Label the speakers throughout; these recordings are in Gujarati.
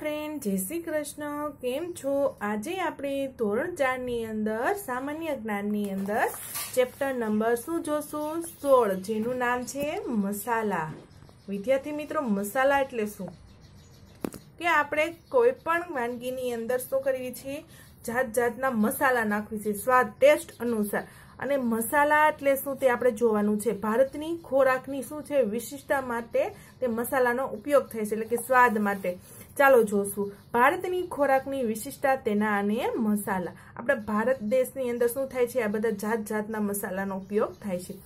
Speaker 1: ફ્રેન્ડ જય શ્રી કૃષ્ણ કેમ છો આજે આપણે ધોરણ ચારની અંદર સામાન્ય જ્ઞાનની અંદર ચેપ્ટર નંબર શું જોશું સોળ જેનું નામ છે મસાલા વિદ્યાર્થી મિત્રો મસાલા એટલે શું કે આપણે કોઈ પણ વાનગીની અંદર શું કરીએ છીએ જાત જાતના મસાલા નાખવી છે સ્વાદ ટેસ્ટ અનુસાર અને મસાલા એટલે શું તે આપણે જોવાનું છે ભારતની ખોરાકની શું છે વિશિષ્ટતા માટે તે મસાલાનો ઉપયોગ થાય છે એટલે કે સ્વાદ માટે ચાલો જોશું ભારતની ખોરાકની વિશિષ્ટતા તેના અને મસાલા આપણા ભારત દેશની અંદર શું થાય છે આ બધા જાત જાતના મસાલાનો ઉપયોગ થાય છે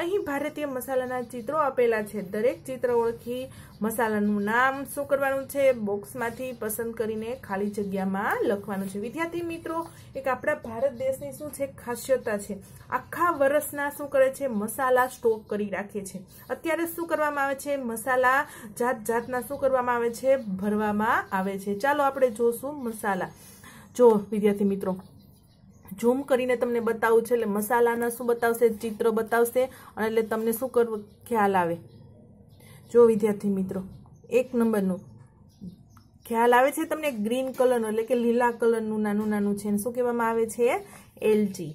Speaker 1: અહીં ભારતીય મસાલાના ચિત્રો આપેલા છે દરેક ચિત્ર ઓળખી મસાલાનું નામ શું કરવાનું છે બોક્સમાંથી પસંદ કરીને ખાલી જગ્યામાં લખવાનું છે વિદ્યાર્થી મિત્રો એક આપણા ભારત દેશની શું છે ખાસિયતતા છે આખા વર્ષના શું કરે છે મસાલા સ્ટોક કરી રાખે છે અત્યારે શું કરવામાં આવે છે મસાલા જાત જાતના શું કરવામાં આવે છે ભરવામાં આવે છે ચાલો આપણે જોશું મસાલા જો વિદ્યાર્થી મિત્રો ઝૂમ કરીને તમને બતાવું છે એટલે મસાલાના શું બતાવશે ચિત્ર બતાવશે અને એટલે તમને શું કરવું ખ્યાલ આવે જો વિદ્યાર્થી મિત્રો એક નંબરનું ખ્યાલ આવે છે તમને ગ્રીન કલરનું એટલે કે લીલા કલરનું નાનું નાનું છે શું કહેવામાં આવે છે એલચી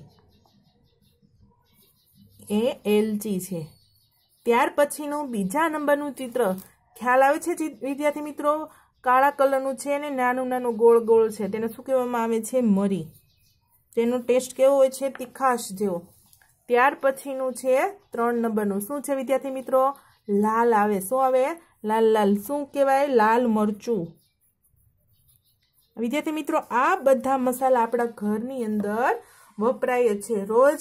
Speaker 1: એ એલચી છે ત્યાર પછીનું બીજા નંબરનું ચિત્ર ખ્યાલ આવે છે વિદ્યાર્થી મિત્રો કાળા કલરનું છે અને નાનું નાનું ગોળ ગોળ છે તેને શું કહેવામાં આવે છે મરી જેનો ટેસ્ટ કેવો હોય છે તીખાશ જેવો ત્યાર પછીનું છે ત્રણ નંબરનું શું છે વિદ્યાર્થી મિત્રો લાલ આવે શું આવે લાલ લાલ શું કહેવાય લાલ મરચું વિદ્યાર્થી મિત્રો આ બધા મસાલા આપણા ઘરની અંદર વપરાય છે રોજ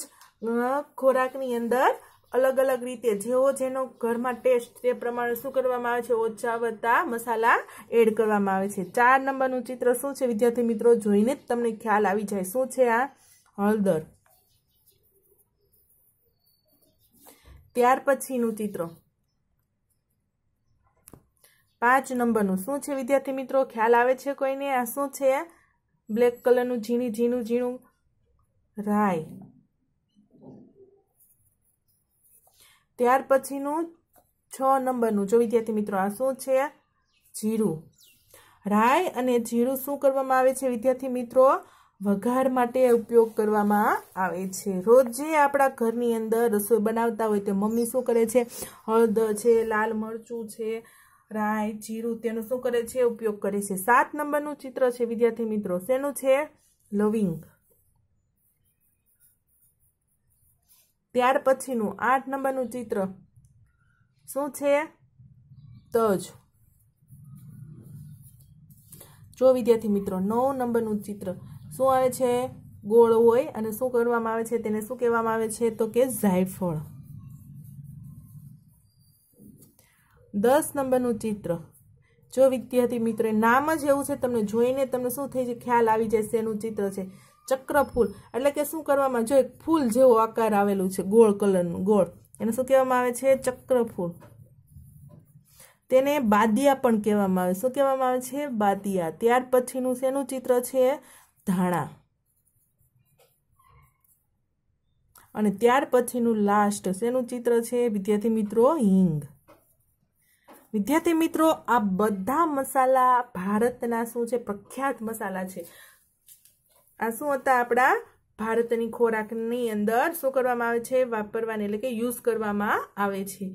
Speaker 1: ખોરાકની અંદર અલગ અલગ રીતે જેવો જેનો ઘરમાં ટેસ્ટ તે પ્રમાણે શું કરવામાં આવે છે ઓછા વત્તા મસાલા એડ કરવામાં આવે છે ચાર નંબરનું ચિત્ર શું છે વિદ્યાર્થી મિત્રો જોઈને જ તમને ખ્યાલ આવી જાય શું છે આ હળદર ત્યાર પછીનું ચિત્ર પાંચ નંબરનું શું છે વિદ્યાર્થી મિત્રો ખ્યાલ આવે છે કોઈને આ શું છે બ્લેક કલરનું ઝીણી ઝીણું ઝીણું રાય ત્યાર પછીનું છ નંબરનું જો વિદ્યાર્થી મિત્રો આ શું છે જીરું રાય અને જીરું શું કરવામાં આવે છે વિદ્યાર્થી મિત્રો વઘાર માટે ઉપયોગ કરવામાં આવે છે રોજ જે આપણા ઘરની અંદર રસોઈ બનાવતા હોય તે મમ્મી શું કરે છે હળદર છે લાલ મરચું છે રાય જીરું તેનો શું કરે છે ઉપયોગ કરે છે સાત નંબરનું ચિત્ર છે વિદ્યાર્થી મિત્રો શેનું છે લવિંગ ત્યાર પછીનું આઠ નંબરનું ચિત્ર શું છે તજ જો વિદ્યાર્થી મિત્રો નવ નંબરનું ચિત્ર શું આવે છે ગોળ હોય અને શું કરવામાં આવે છે તેને શું કહેવામાં આવે છે તો કે જાયફળ દસ નંબરનું ચિત્ર જો વિદ્યાર્થી મિત્રો નામ જ એવું છે તમને જોઈને તમને શું થઈ જાય ખ્યાલ આવી જાય શેનું ચિત્ર છે ચક્રફૂલ એટલે કે શું કરવામાં જો એક ફૂલ જેવો આકાર આવેલું છે ગોળ કલરનું ગોળ એને શું કહેવામાં આવે છે ચક્રફૂલ તેને બાદિયા પણ કહેવામાં આવે શું કહેવામાં આવે છે બાદિયા ત્યાર પછીનું શેનું ચિત્ર છે ધાણા અને ત્યાર પછીનું લાસ્ટ શેનું ચિત્ર છે વિદ્યાર્થી મિત્રો હિંગ વિદ્યાર્થી મિત્રો આ બધા મસાલા ભારતના શું છે પ્રખ્યાત મસાલા છે આ શું હતા આપણા ભારતની ખોરાકની અંદર શું કરવામાં આવે છે વાપરવાને એટલે કે યુઝ કરવામાં આવે છે